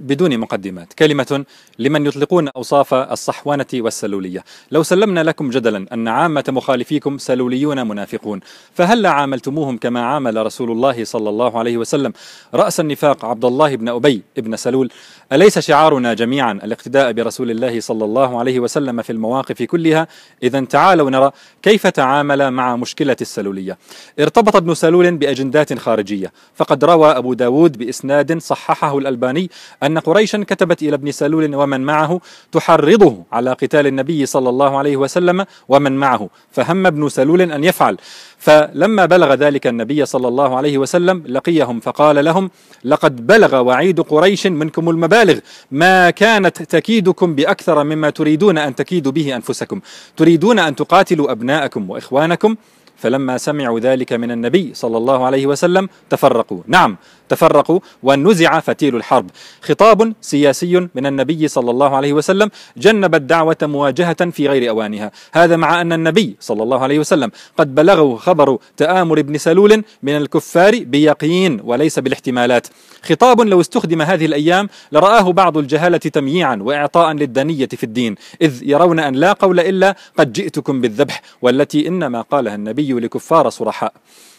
بدون مقدمات كلمة لمن يطلقون أوصاف الصحوانة والسلولية لو سلمنا لكم جدلا أن عامة مخالفيكم سلوليون منافقون فهل عاملتموهم كما عامل رسول الله صلى الله عليه وسلم رأس النفاق عبد الله بن أبي بن سلول أليس شعارنا جميعا الاقتداء برسول الله صلى الله عليه وسلم في المواقف كلها إذا تعالوا نرى كيف تعامل مع مشكلة السلولية ارتبط ابن سلول بأجندات خارجية فقد روى أبو داود بإسناد صححه الألباني أن قريشا كتبت إلى ابن سلول ومن معه تحرضه على قتال النبي صلى الله عليه وسلم ومن معه فهم ابن سلول أن يفعل فلما بلغ ذلك النبي صلى الله عليه وسلم لقيهم فقال لهم لقد بلغ وعيد قريش منكم المبالغ ما كانت تكيدكم بأكثر مما تريدون أن تكيدوا به أنفسكم تريدون أن تقاتلوا أبناءكم وإخوانكم فلما سمعوا ذلك من النبي صلى الله عليه وسلم تفرقوا نعم تفرقوا ونزع فتيل الحرب خطاب سياسي من النبي صلى الله عليه وسلم جنب الدعوة مواجهة في غير أوانها هذا مع أن النبي صلى الله عليه وسلم قد بلغه خبر تآمر ابن سلول من الكفار بيقين وليس بالاحتمالات خطاب لو استخدم هذه الأيام لرآه بعض الجهلة تمييعا وإعطاء للدنية في الدين إذ يرون أن لا قول إلا قد جئتكم بالذبح والتي إنما قالها النبي النبي لكفار صرحاء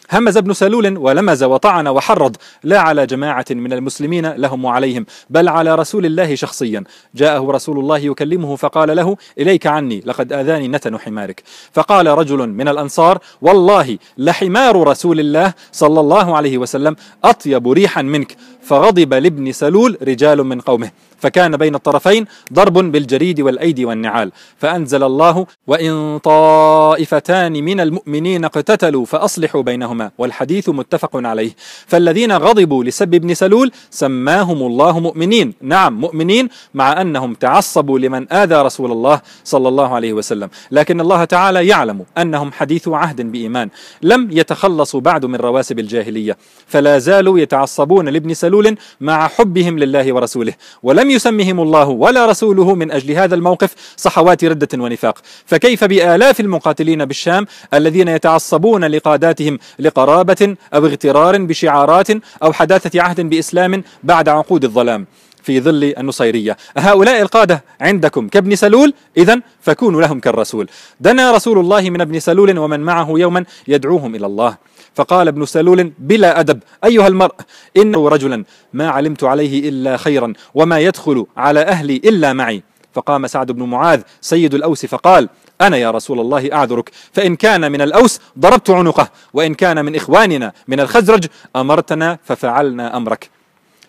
همز ابن سلول ولمز وطعن وحرض لا على جماعة من المسلمين لهم وعليهم بل على رسول الله شخصيا جاءه رسول الله يكلمه فقال له إليك عني لقد آذاني نتن حمارك فقال رجل من الأنصار والله لحمار رسول الله صلى الله عليه وسلم أطيب ريحا منك فغضب لابن سلول رجال من قومه فكان بين الطرفين ضرب بالجريد والأيدي والنعال فأنزل الله وإن طائفتان من المؤمنين اقتتلوا فأصلحوا بينهما وسلم والحديث متفق عليه فالذين غضبوا لسب ابن سلول سماهم الله مؤمنين نعم مؤمنين مع أنهم تعصبوا لمن آذى رسول الله صلى الله عليه وسلم لكن الله تعالى يعلم أنهم حديث عهد بإيمان لم يتخلصوا بعد من رواسب الجاهلية فلا زالوا يتعصبون لابن سلول مع حبهم لله ورسوله ولم يسمهم الله ولا رسوله من أجل هذا الموقف صحوات ردة ونفاق فكيف بآلاف المقاتلين بالشام الذين يتعصبون لقاداتهم بقرابة أو اغترار بشعارات أو حداثة عهد بإسلام بعد عقود الظلام في ظل النصيرية هؤلاء القادة عندكم كابن سلول إذا فكونوا لهم كالرسول دنا رسول الله من ابن سلول ومن معه يوما يدعوهم إلى الله فقال ابن سلول بلا أدب أيها المرء إنه رجلا ما علمت عليه إلا خيرا وما يدخل على أهلي إلا معي فقام سعد بن معاذ سيد الأوس فقال أنا يا رسول الله أعذرك فإن كان من الأوس ضربت عنقه وإن كان من إخواننا من الخزرج أمرتنا ففعلنا أمرك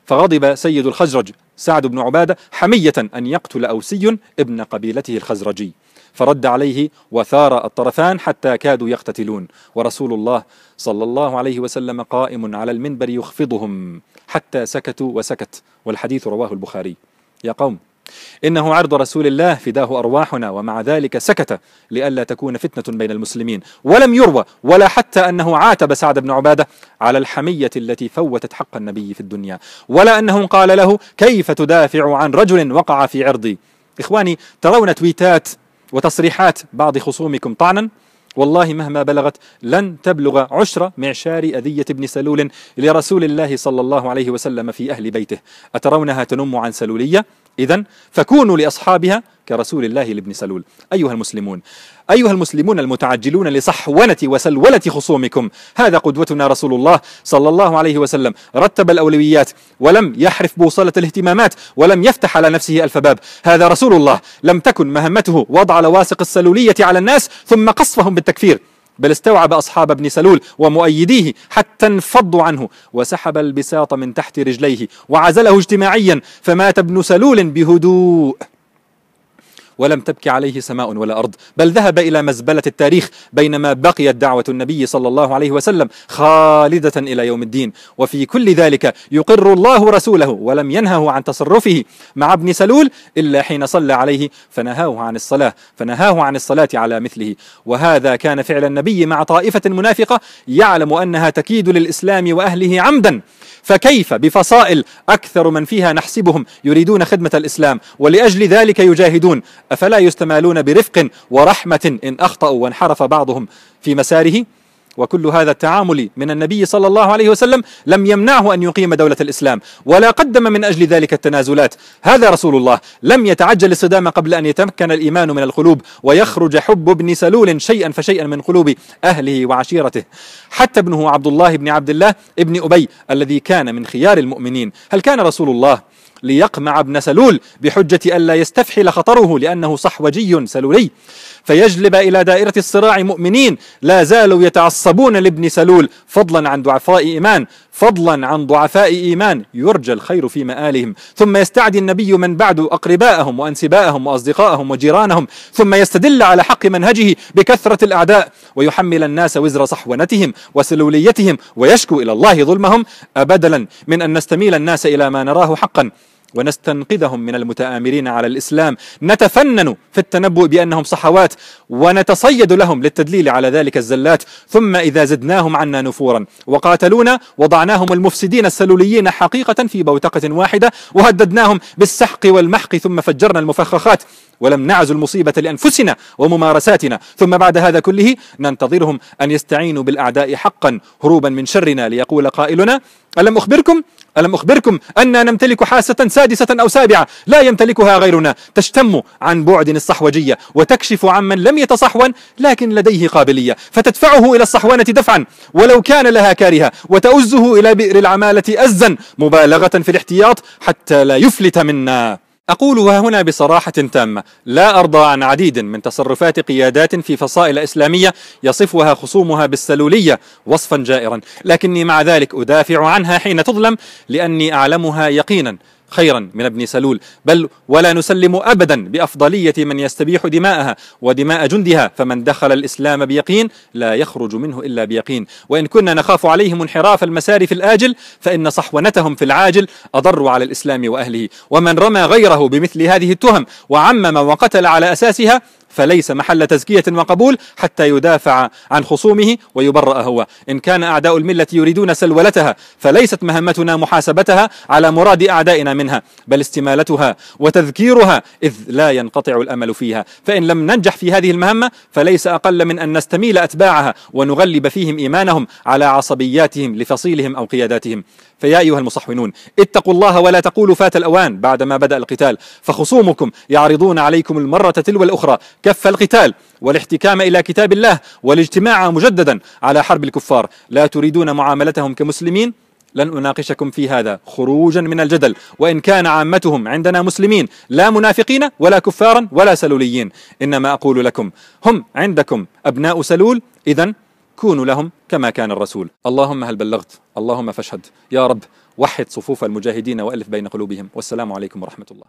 فغضب سيد الخزرج سعد بن عبادة حمية أن يقتل أوسي ابن قبيلته الخزرجي فرد عليه وثار الطرفان حتى كادوا يقتتلون ورسول الله صلى الله عليه وسلم قائم على المنبر يخفضهم حتى سكتوا وسكت والحديث رواه البخاري يا قوم إنه عرض رسول الله فداه أرواحنا ومع ذلك سكت لئلا تكون فتنة بين المسلمين ولم يروى ولا حتى أنه عاتب سعد بن عبادة على الحمية التي فوتت حق النبي في الدنيا ولا أنه قال له كيف تدافع عن رجل وقع في عرضي إخواني ترون تويتات وتصريحات بعض خصومكم طعنا والله مهما بلغت لن تبلغ عشر معشار أذية ابن سلول لرسول الله صلى الله عليه وسلم في أهل بيته أترونها تنم عن سلولية إذا فكونوا لأصحابها كرسول الله لابن سلول أيها المسلمون أيها المسلمون المتعجلون لصحونة وسلولة خصومكم هذا قدوتنا رسول الله صلى الله عليه وسلم رتب الأولويات ولم يحرف بوصلة الاهتمامات ولم يفتح على نفسه ألف باب هذا رسول الله لم تكن مهمته وضع لواسق السلولية على الناس ثم قصفهم بالتكفير بل استوعب أصحاب ابن سلول ومؤيديه حتى انفضوا عنه وسحب البساط من تحت رجليه وعزله اجتماعيا فمات ابن سلول بهدوء ولم تبكي عليه سماء ولا أرض بل ذهب إلى مزبلة التاريخ بينما بقيت دعوة النبي صلى الله عليه وسلم خالدة إلى يوم الدين وفي كل ذلك يقر الله رسوله ولم ينهه عن تصرفه مع ابن سلول إلا حين صلى عليه فنهاه عن الصلاة فنهاه عن الصلاة على مثله وهذا كان فعل النبي مع طائفة منافقة يعلم أنها تكيد للإسلام وأهله عمدا فكيف بفصائل أكثر من فيها نحسبهم يريدون خدمة الإسلام ولأجل ذلك يجاهدون أفلا يستمالون برفق ورحمة إن أخطأوا وانحرف بعضهم في مساره وكل هذا التعامل من النبي صلى الله عليه وسلم لم يمنعه أن يقيم دولة الإسلام ولا قدم من أجل ذلك التنازلات هذا رسول الله لم يتعجل الصدام قبل أن يتمكن الإيمان من القلوب ويخرج حب ابن سلول شيئا فشيئا من قلوب أهله وعشيرته حتى ابنه عبد الله بن عبد الله ابن أبي الذي كان من خيار المؤمنين هل كان رسول الله ليقمع ابن سلول بحجة ألا يستفحل خطره لأنه صحوجي سلولي فيجلب إلى دائرة الصراع مؤمنين لا زالوا يتعصبون لابن سلول فضلا عن ضعفاء إيمان فضلا عن ضعفاء إيمان يرجى الخير في مآلهم ثم يستعدي النبي من بعد أقرباءهم وأنسباءهم وأصدقاءهم وجيرانهم ثم يستدل على حق منهجه بكثرة الأعداء ويحمل الناس وزر صحونتهم وسلوليتهم ويشكو إلى الله ظلمهم أبدلا من أن نستميل الناس إلى ما نراه حقا ونستنقذهم من المتآمرين على الإسلام نتفنن في التنبؤ بأنهم صحوات ونتصيد لهم للتدليل على ذلك الزلات ثم إذا زدناهم عنا نفورا وقاتلونا وضعناهم المفسدين السلوليين حقيقة في بوتقة واحدة وهددناهم بالسحق والمحق ثم فجرنا المفخخات ولم نعزو المصيبة لأنفسنا وممارساتنا ثم بعد هذا كله ننتظرهم أن يستعينوا بالأعداء حقا هروبا من شرنا ليقول قائلنا ألم أخبركم ألم أخبركم أننا نمتلك حاسة سادسة أو سابعة لا يمتلكها غيرنا تشتم عن بعد الصحوجية وتكشف عمن لم يتصحون لكن لديه قابلية فتدفعه إلى الصحوانة دفعا ولو كان لها كارهة وتؤزه إلى بئر العمالة أزا مبالغة في الاحتياط حتى لا يفلت منا أقولها هنا بصراحة تامة لا أرضى عن عديد من تصرفات قيادات في فصائل إسلامية يصفها خصومها بالسلولية وصفا جائرا لكني مع ذلك أدافع عنها حين تظلم لأني أعلمها يقينا خيرا من ابن سلول بل ولا نسلم أبدا بأفضلية من يستبيح دماءها ودماء جندها فمن دخل الإسلام بيقين لا يخرج منه إلا بيقين وإن كنا نخاف عليهم انحراف المسار في الآجل فإن صحونتهم في العاجل أضر على الإسلام وأهله ومن رمى غيره بمثل هذه التهم وعمم وقتل على أساسها فليس محل تزكية وقبول حتى يدافع عن خصومه ويبرأ هو إن كان أعداء الملة يريدون سلولتها فليست مهمتنا محاسبتها على مراد أعدائنا منها بل استمالتها وتذكيرها إذ لا ينقطع الأمل فيها فإن لم ننجح في هذه المهمة فليس أقل من أن نستميل أتباعها ونغلب فيهم إيمانهم على عصبياتهم لفصيلهم أو قياداتهم فيا أيها المصحونون اتقوا الله ولا تقولوا فات الأوان بعدما بدأ القتال فخصومكم يعرضون عليكم المرة تلو الأخرى كف القتال والاحتكام إلى كتاب الله والاجتماع مجددا على حرب الكفار لا تريدون معاملتهم كمسلمين لن أناقشكم في هذا خروجا من الجدل وإن كان عامتهم عندنا مسلمين لا منافقين ولا كفارا ولا سلوليين إنما أقول لكم هم عندكم أبناء سلول إذا كونوا لهم كما كان الرسول اللهم هل بلغت اللهم فاشهد يا رب وحد صفوف المجاهدين وألف بين قلوبهم والسلام عليكم ورحمة الله